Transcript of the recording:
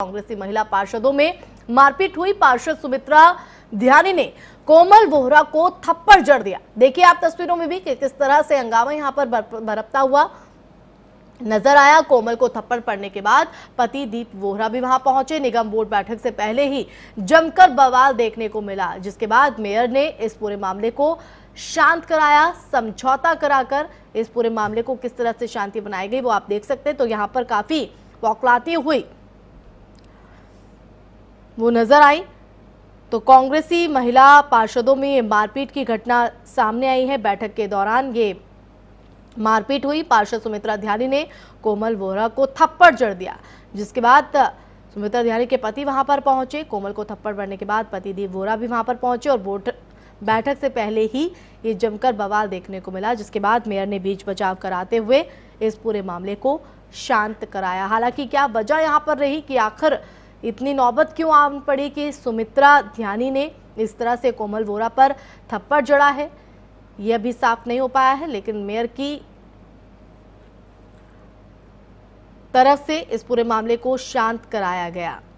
कांग्रेसी महिला पार्षदों में मारपीट हुई पार्षद सुमित्रा ध्यानी ने कोमल वोहरा को थप्पड़ जड़ दिया देखिए आप तस्वीरों में भी कि किस तरह से हंगामा यहां पर भरपता हुआ नजर आया कोमल को थप्पड़ पड़ने के बाद पति दीप वोहरा भी वहां पहुंचे निगम बोर्ड बैठक से पहले ही जमकर बवाल देखने को मिला जिसके बाद मेयर ने इस पूरे मामले को शांत कराया समझौता कराकर इस पूरे मामले को किस तरह से शांति बनाई गई वो आप देख सकते हैं तो यहाँ पर काफी वॉकलाती हुई वो नजर आई तो कांग्रेसी महिला पार्षदों में मारपीट की घटना सामने आई है बैठक के दौरान ये मारपीट हुई पार्षद सुमित्रा ध्यानी ने कोमल वोहरा को थप्पड़ जड़ दिया जिसके बाद सुमित्रा ध्यानी के पति वहां पर पहुंचे कोमल को थप्पड़ पड़ने के बाद पति देव वोरा भी वहां पर पहुंचे और वोट बैठक से पहले ही ये जमकर बवाल देखने को मिला जिसके बाद मेयर ने बीच बचाव कराते हुए इस पूरे मामले को शांत कराया हालांकि क्या वजह यहाँ पर रही कि आखिर इतनी नौबत क्यों आ पड़ी कि सुमित्रा ध्यानी ने इस तरह से कोमल वोरा पर थप्पड़ जड़ा है यह भी साफ नहीं हो पाया है लेकिन मेयर की तरफ से इस पूरे मामले को शांत कराया गया